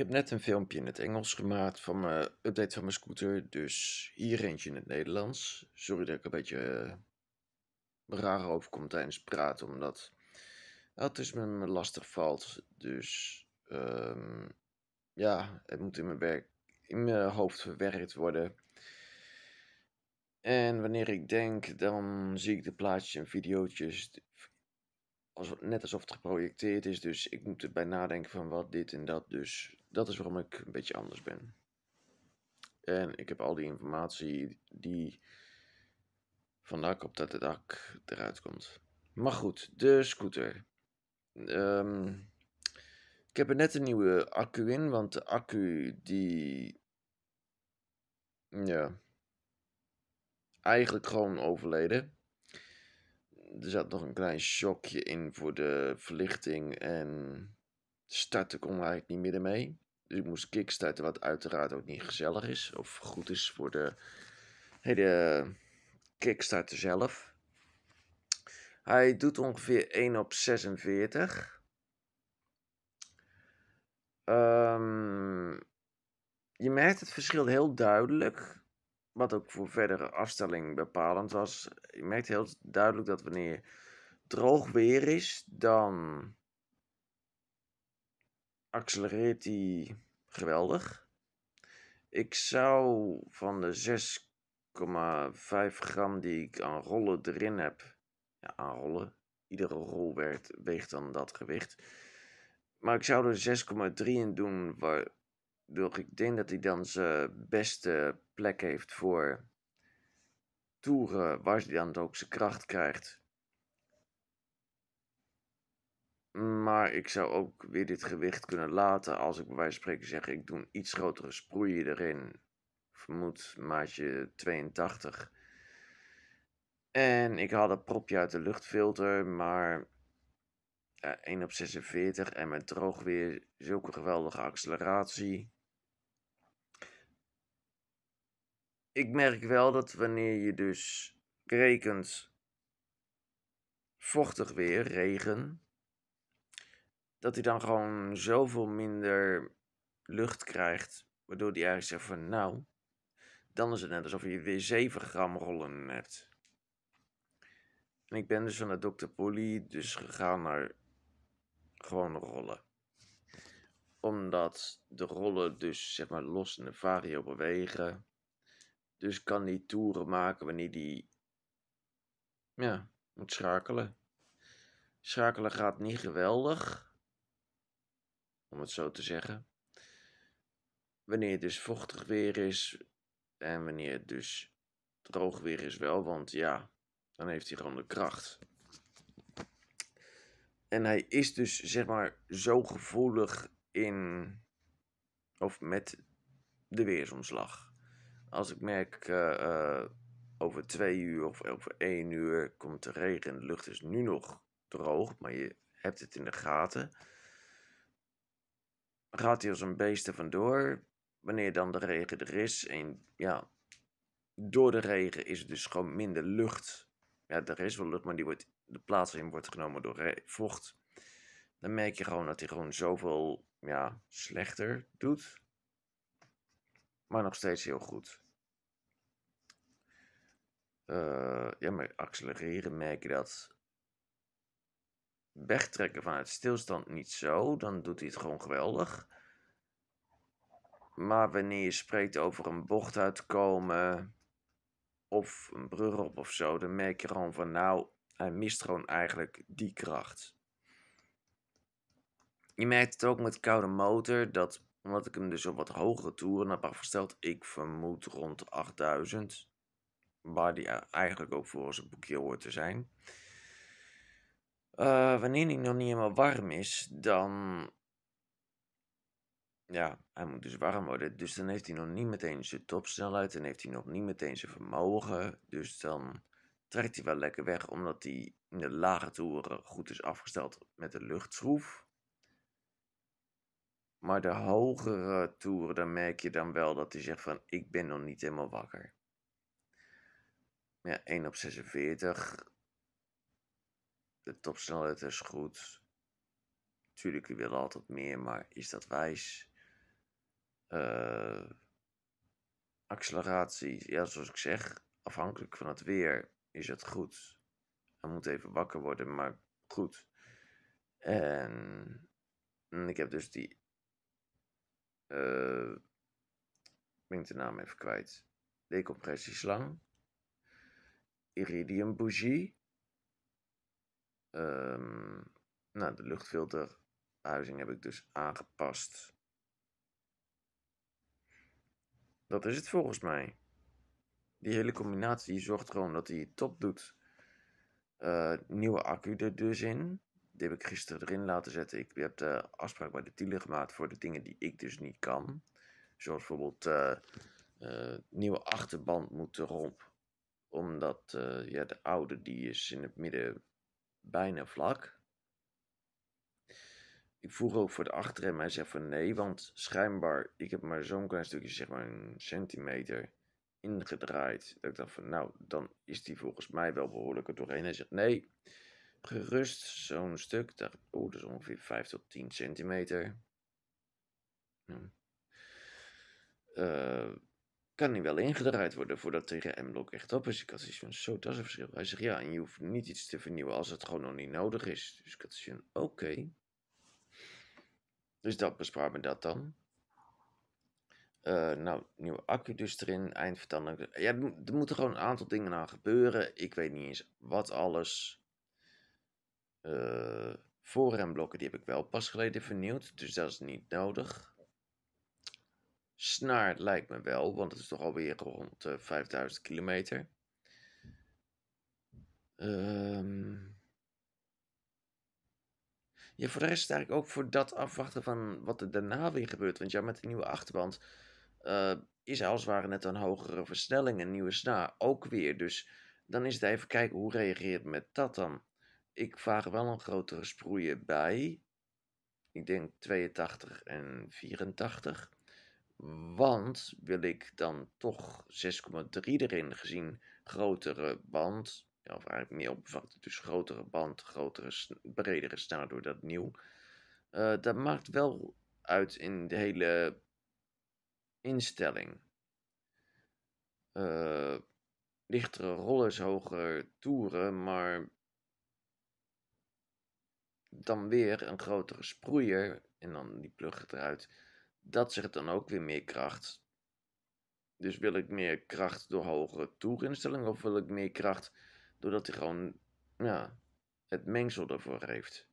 Ik heb net een filmpje in het Engels gemaakt van mijn update van mijn scooter. Dus hier eentje in het Nederlands. Sorry dat ik een beetje uh, raar overkom tijdens het praten, omdat autisme me lastig valt. Dus ehm, ja, het moet in mijn, werk, in mijn hoofd verwerkt worden. En wanneer ik denk, dan zie ik de plaatjes en video's net alsof het geprojecteerd is. Dus ik moet erbij nadenken van wat dit en dat. Dus dat is waarom ik een beetje anders ben. En ik heb al die informatie die vandaag op dat het dak eruit komt. Maar goed, de scooter. Ehm, ik heb er net een nieuwe accu in, want de accu die. Ja. Eigenlijk gewoon overleden. Er zat nog een klein shockje in voor de verlichting en startte kon eigenlijk niet meer mee. Dus ik moest kickstarten, wat uiteraard ook niet gezellig is. Of goed is voor de hele kickstarter zelf. Hij doet ongeveer 1 op 46. Um, ehm, je merkt het verschil heel duidelijk. Wat ook voor verdere afstelling bepalend was. Je merkt heel duidelijk dat wanneer droog weer is, dan accelereert hij geweldig. Ik zou van de 6,5 gram die ik aan rollen erin heb, ja, aan rollen, iedere rol weegt dan dat gewicht. Maar ik zou er 6,3 in doen, waardoor ik denk dat hij dan zijn beste plek heeft voor toeren, waar hij dan ook zijn kracht krijgt. Maar ik zou ook weer dit gewicht kunnen laten als ik bij wijze van spreken zeg: ik doe een iets grotere sproei erin. Vermoed maatje 82. En ik had een propje uit de luchtfilter, maar ja, eh, 1 op 46 en met droog weer zulke geweldige acceleratie. Ik merk wel dat wanneer je dus rekent vochtig weer, regen, dat hij dan gewoon zoveel minder lucht krijgt. Waardoor hij eigenlijk zegt van nou, dan is het net alsof je weer 7 gram rollen hebt. En ik ben dus van de Dr. Polly dus gegaan naar gewoon rollen. Omdat de rollen dus zeg maar los in de vario bewegen. Dus kan die toeren maken wanneer die ja, moet schakelen. Schakelen gaat niet geweldig om het zo te zeggen. Wanneer het dus vochtig weer is en wanneer het dus droog weer is wel, want ja, dan heeft hij gewoon de kracht. En hij is dus zeg maar zo gevoelig in of met de weersomslag. Als ik merk eh, eh, over twee uur of over één uur komt het regen, de lucht is nu nog droog, maar je hebt het in de gaten gaat hij als een beest er vandoor. Wanneer dan de regen er is. En ja, door de regen is het dus gewoon minder lucht. Ja, er is wel lucht, maar die wordt, de plaats in wordt genomen door vocht. Dan merk je gewoon dat hij gewoon zoveel ja, slechter doet. Maar nog steeds heel goed. Eh, ja, maar accelereren merk je dat wegtrekken vanuit stilstand niet zo, dan doet hij het gewoon geweldig. Maar wanneer je spreekt over een bocht uitkomen of een brug op of zo, dan merk je gewoon van nou, hij mist gewoon eigenlijk die kracht. Je merkt het ook met koude motor, dat omdat ik hem dus op wat hogere toeren heb afgesteld, ik vermoed rond 8000, waar die eigenlijk ook voor zijn boekje hoort te zijn. Eh, wanneer hij nog niet helemaal warm is, dan. Ja, hij moet dus warm worden. Dus dan heeft hij nog niet meteen zijn topsnelheid. En heeft hij nog niet meteen zijn vermogen. Dus dan trekt hij wel lekker weg, omdat hij in de lage toeren goed is afgesteld met de luchtschroef. Maar de hogere toeren, dan merk je dan wel dat hij zegt van ik ben nog niet helemaal wakker. Ja, 1 op 46 de topsnelheid is goed. natuurlijk we willen altijd meer, maar is dat wijs? Eh, acceleratie, ja, zoals ik zeg, afhankelijk van het weer is het goed. Hij moet even wakker worden, maar goed. En, ik heb dus die. Uh, ben de naam even kwijt. Decompressieslang. Iridium bougie. Ehm, nou, de luchtfilterhuizing heb ik dus aangepast. Dat is het volgens mij. Die hele combinatie zorgt gewoon dat hij top doet. Eh, nieuwe accu er dus in. Die heb ik gisteren erin laten zetten. Ik heb de afspraak bij de dealer gemaakt voor de dingen die ik dus niet kan. Zoals bijvoorbeeld uh, nieuwe achterband moeten erop. Omdat ja, de oude die is in het midden bijna vlak. Ik vroeg ook voor de achterrem, hij zegt van nee, want schijnbaar, ik heb maar zo'n klein stukje, zeg maar een centimeter ingedraaid. Dat ik dacht van nou, dan is die volgens mij wel behoorlijk doorheen. Hij zegt nee, gerust zo'n stuk, Daar, oh, dat is ongeveer 5 tot 10 centimeter. Hm kan niet wel ingedraaid worden voordat tegen m block echt op is. Ik had zoiets van, zo, dat is een verschil. Hij zegt, ja, en je hoeft niet iets te vernieuwen als het gewoon nog niet nodig is. Dus ik had zoiets van, oké. Dus dat bespaart me dat dan. Eh, nou, nieuwe accu dus erin, Eindvertaling. Ja, er moeten gewoon een aantal dingen aan gebeuren. Ik weet niet eens wat alles. Uh, eh, voorremblokken, die heb ik wel pas geleden vernieuwd, dus dat is niet nodig. Snaar lijkt me wel, want het is toch alweer rond uh, eh, 5000 kilometer. Um... voor de rest sta ik ook voor dat afwachten van wat er daarna weer gebeurt. Want ja, met de nieuwe achterband uh, eh, is als het ware net een hogere versnelling, een nieuwe snaar ook weer. Dus dan is het even kijken hoe reageert met dat dan. Ik vraag wel een grotere sproeier bij. Ik denk 82 en 84. Want wil ik dan toch 6,3 erin gezien grotere band, of eigenlijk meer oppervlakte, dus grotere band, grotere, bredere snelheid door dat nieuw. Eh, dat maakt wel uit in de hele instelling. Eh, lichtere rollers, hogere toeren, maar dan weer een grotere sproeier en dan die plug eruit dat zegt dan ook weer meer kracht. Dus wil ik meer kracht door hogere toerinstelling of wil ik meer kracht doordat hij gewoon ja, het mengsel ervoor heeft?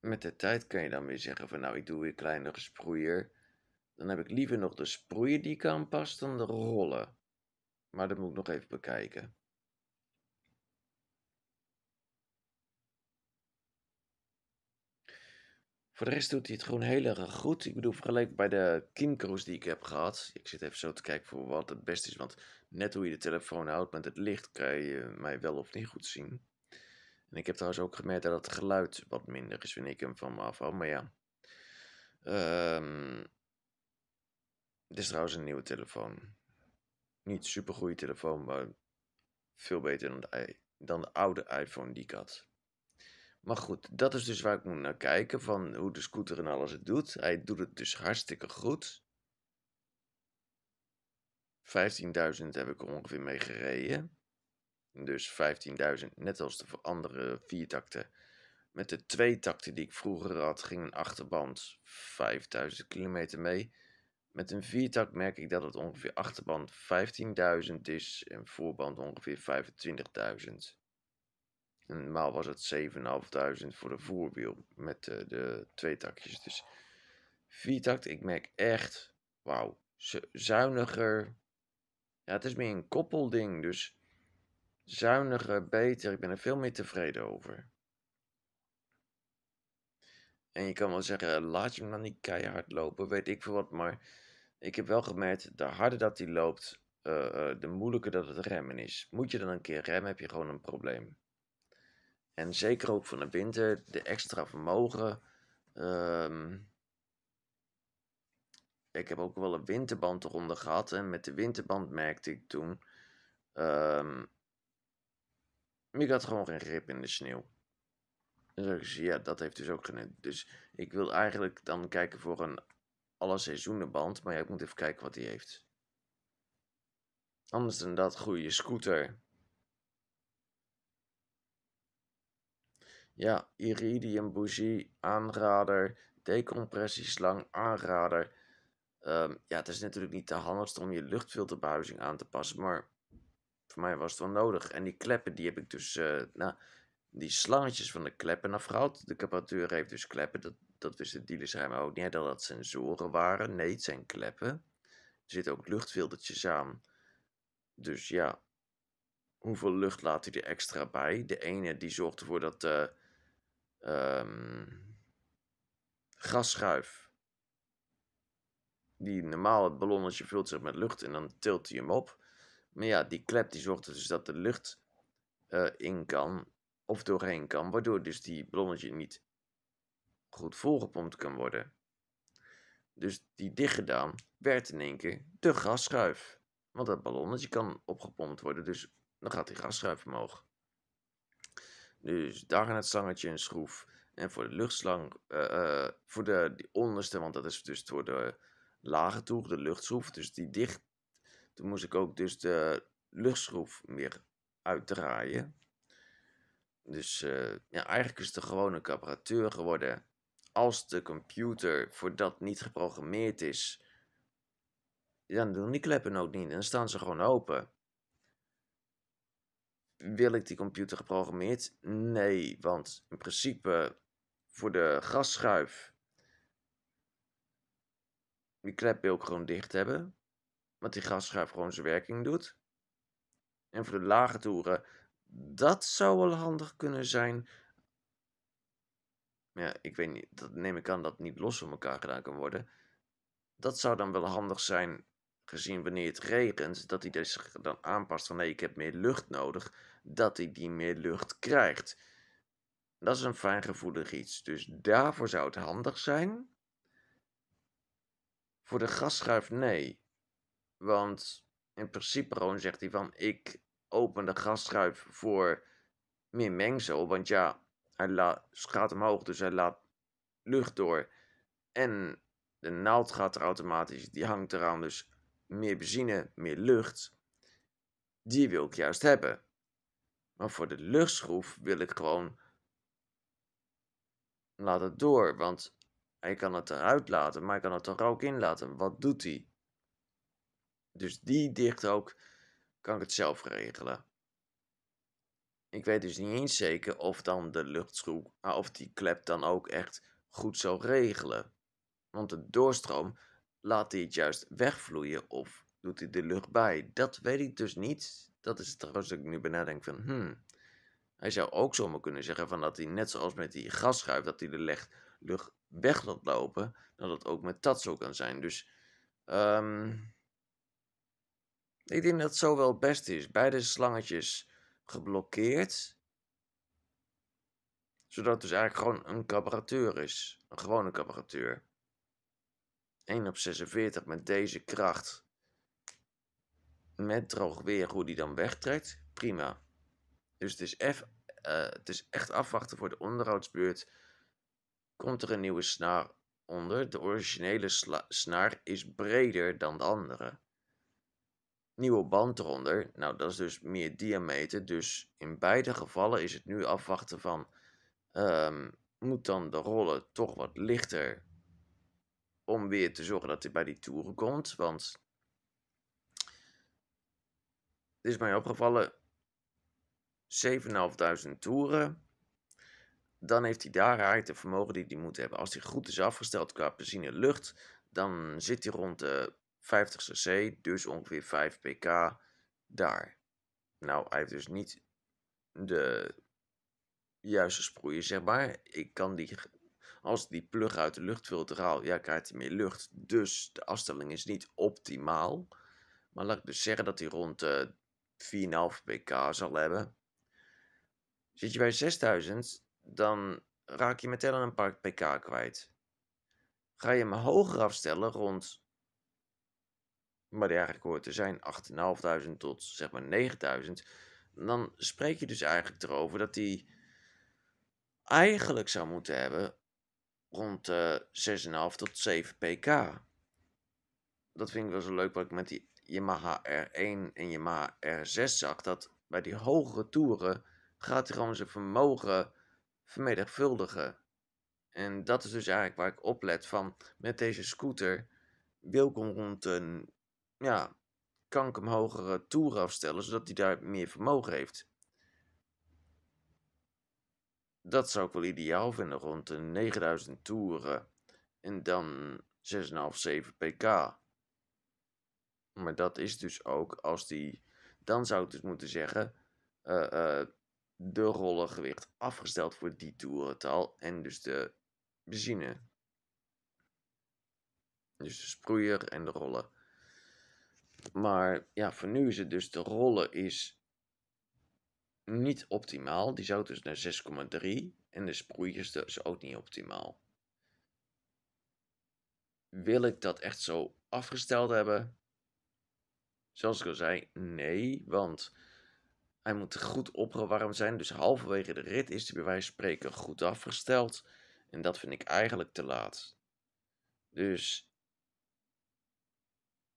Met de tijd kan je dan weer zeggen van nou ik doe weer kleinere sproeier. Dan heb ik liever nog de sproeier die kan passen dan de rollen. Maar dat moet ik nog even bekijken. Voor de rest doet hij het gewoon heel erg goed. Ik bedoel, vergeleken bij de Kinko's die ik heb gehad. Ik zit even zo te kijken voor wat het beste is. Want net hoe je de telefoon houdt met het licht kan je mij wel of niet goed zien. En ik heb trouwens ook gemerkt dat het geluid wat minder is wanneer ik hem van me afhoud. Maar ja. Um, dit is trouwens een nieuwe telefoon. Niet super goede telefoon, maar veel beter dan de oude iPhone die ik had. Maar goed, dat is dus waar ik moet naar kijken, van hoe de scooter en alles het doet. Hij doet het dus hartstikke goed. 15.000 heb ik er ongeveer mee gereden. Dus 15.000, net als de andere viertakten. Met de twee takten die ik vroeger had, ging een achterband 5.000 kilometer mee. Met een viertak merk ik dat het ongeveer achterband 15.000 is en voorband ongeveer 25.000 normaal was het 7.500 voor de voorwiel met de, eh, de twee takjes. Dus vier takt. ik merk echt, wauw, zuiniger. Ja, het is meer een koppelding, dus zuiniger, beter. Ik ben er veel meer tevreden over. En je kan wel zeggen, laat je hem dan niet keihard lopen, weet ik veel wat. Maar ik heb wel gemerkt, de harder dat hij loopt, eh, eh, de moeilijker dat het remmen is. Moet je dan een keer remmen, heb je gewoon een probleem. En zeker ook van de winter, de extra vermogen. Ehm, ik heb ook wel een winterband eronder gehad. En met de winterband merkte ik toen. Ehm, ik had gewoon geen grip in de sneeuw. dus ja, dat heeft dus ook geen. Dus ik wil eigenlijk dan kijken voor een alle band Maar ja, ik moet even kijken wat die heeft. Anders dan dat, goede scooter. Ja, iridium bougie aanrader, decompressieslang, aanrader. Ehm, ja, het is natuurlijk niet de handigste om je luchtfilterbuizing aan te passen, maar voor mij was het wel nodig. En die kleppen, die heb ik dus, eh, nou, die slangetjes van de kleppen afgehaald. Nou, de capatuur heeft dus kleppen, dat, dat wist de dealer zei ook niet, dat dat sensoren waren. Nee, het zijn kleppen. Er zitten ook luchtfiltertjes aan. Dus ja, hoeveel lucht laat hij er extra bij? De ene die zorgt ervoor dat... Uh, um, ehm, gasschuif. Die normaal het ballonnetje vult zich met lucht en dan tilt hij hem op. Maar ja, die klep die zorgt dus dat de lucht eh, in kan of doorheen kan. Waardoor dus die ballonnetje niet goed volgepompt kan worden. Dus die dichtgedaan werd in één keer de gasschuif. Want dat ballonnetje kan opgepompt worden, dus dan gaat die gasschuif omhoog. Dus daar in het slangetje een schroef. En voor de luchtslang, uh, voor de die onderste, want dat is dus voor de lage toer, de luchtschroef. Dus die dicht, toen moest ik ook dus de luchtschroef meer uitdraaien. Dus eh, ja, eigenlijk is het de gewone apparateur geworden. Als de computer voor dat niet geprogrammeerd is, dan doen die kleppen ook niet. En dan staan ze gewoon open wil ik die computer geprogrammeerd? Nee, want in principe voor de gasschuif die klep wil ik gewoon dicht hebben. Want die gasschuif gewoon zijn werking doet. En voor de lage toeren, dat zou wel handig kunnen zijn. Ja, ik weet niet, dat neem ik aan dat niet los van elkaar gedaan kan worden. Dat zou dan wel handig zijn gezien wanneer het regent, dat hij zich dan aanpast van nee, ik heb meer lucht nodig, dat hij die meer lucht krijgt. Dat is een fijngevoelig iets. Dus daarvoor zou het handig zijn. Voor de gasschuif nee. Want in principe gewoon zegt hij van ik open de gasschuif voor meer mengsel. Want ja, hij laat, gaat omhoog, dus hij laat lucht door. En de naald gaat er automatisch, die hangt eraan. Dus meer benzine, meer lucht, die wil ik juist hebben. Maar voor de luchtschroef wil ik gewoon laat het door, want hij kan het eruit laten, maar hij kan het er ook in laten. Wat doet hij? Dus die dicht ook kan ik het zelf regelen. Ik weet dus niet eens zeker of dan de luchtschroef, ah, of die klep dan ook echt goed zou regelen. Want de doorstroom Laat hij het juist wegvloeien of doet hij de lucht bij? Dat weet ik dus niet. Dat is het trouwens dat ik nu benadenk van, hmm. Hij zou ook zomaar kunnen zeggen van dat hij net zoals met die gasschuif, dat hij de lucht weg laat lopen, dat dat ook met dat zo kan zijn. Dus ehm, ik denk dat het zo wel het is. Beide slangetjes geblokkeerd. Zodat het dus eigenlijk gewoon een carburateur is. Een gewone carburateur. 1 op 46 met deze kracht. Met droog weer hoe die dan wegtrekt. Prima. Dus het is, eh, het is echt afwachten voor de onderhoudsbeurt. Komt er een nieuwe snaar onder? De originele snaar is breder dan de andere. Nieuwe band eronder. Nou, dat is dus meer diameter. Dus in beide gevallen is het nu afwachten van... Ehm, moet dan de rollen toch wat lichter om weer te zorgen dat hij bij die toeren komt. Want het is mij opgevallen, 7.500 toeren. Dan heeft hij daar eigenlijk de vermogen die hij moet hebben. Als hij goed is afgesteld qua benzine lucht, dan zit hij rond de 50 cc, dus ongeveer 5 pk daar. Nou, hij heeft dus niet de juiste sproeien, zeg maar. Ik kan die als die plug uit de luchtfilter haalt, ja, krijgt hij meer lucht. Dus de afstelling is niet optimaal. Maar laat ik dus zeggen dat hij rond uh, eh, 4,5 pk zal hebben. Zit je bij 6000, dan raak je meteen een paar pk kwijt. Ga je hem hoger afstellen, rond maar die eigenlijk hoort te zijn, 8.500 tot zeg maar 9.000, dan spreek je dus eigenlijk erover dat hij eigenlijk zou moeten hebben rond de eh, 6,5 tot 7 pk. Dat vind ik wel zo leuk wat ik met die Yamaha R1 en Yamaha R6 zag. Dat bij die hogere toeren gaat hij gewoon zijn vermogen vermenigvuldigen. En dat is dus eigenlijk waar ik op let van met deze scooter wil ik hem rond een, ja, kan ik hem hogere toeren afstellen, zodat hij daar meer vermogen heeft. Dat zou ik wel ideaal vinden, rond de 9000 toeren. En dan 6,5, 7 pk. Maar dat is dus ook als die. Dan zou ik dus moeten zeggen. Eh, eh, de rollengewicht afgesteld voor die toerental. En dus de benzine. Dus de sproeier en de rollen. Maar ja, voor nu is het dus de rollen is niet optimaal. Die zout is dus naar 6,3 en de sproei is dus ook niet optimaal. Wil ik dat echt zo afgesteld hebben? Zoals ik al zei, nee, want hij moet goed opgewarmd zijn. Dus halverwege de rit is hij bij wijze van spreken goed afgesteld. En dat vind ik eigenlijk te laat. Dus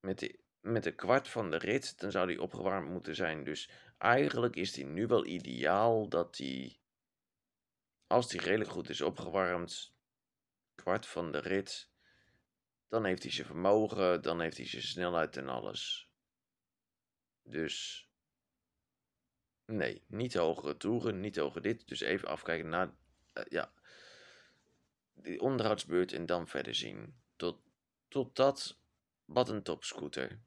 met de met een kwart van de rit, dan zou die opgewarmd moeten zijn. Dus eigenlijk is die nu wel ideaal dat die, als die redelijk goed is opgewarmd, kwart van de rit, dan heeft hij zijn vermogen, dan heeft hij zijn snelheid en alles. Dus nee, niet hogere toeren, niet hoger dit. Dus even afkijken naar, eh, ja, die onderhoudsbeurt en dan verder zien. Tot, tot dat, wat een topscooter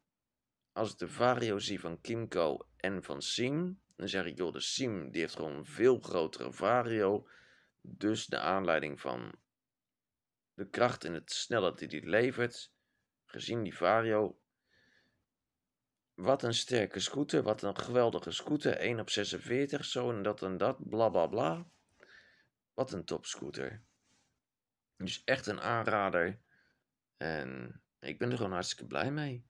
als ik de vario zie van Kimco en van Sim, dan zeg ik, joh, de Siem die heeft gewoon een veel grotere vario. Dus de aanleiding van de kracht en het snelheid die die levert, gezien die vario. Wat een sterke scooter, wat een geweldige scooter. 1 op 46, zo en dat en dat, bla bla bla. Wat een top scooter. Dus echt een aanrader. En ik ben er gewoon hartstikke blij mee.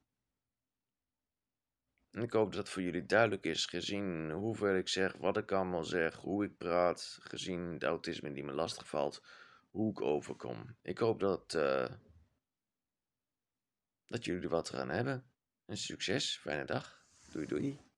En Ik hoop dat het voor jullie duidelijk is, gezien hoeveel ik zeg, wat ik allemaal zeg, hoe ik praat, gezien het autisme die me lastigvalt, hoe ik overkom. Ik hoop dat, eh, dat jullie er wat aan hebben. Een succes, fijne dag. Doei doei.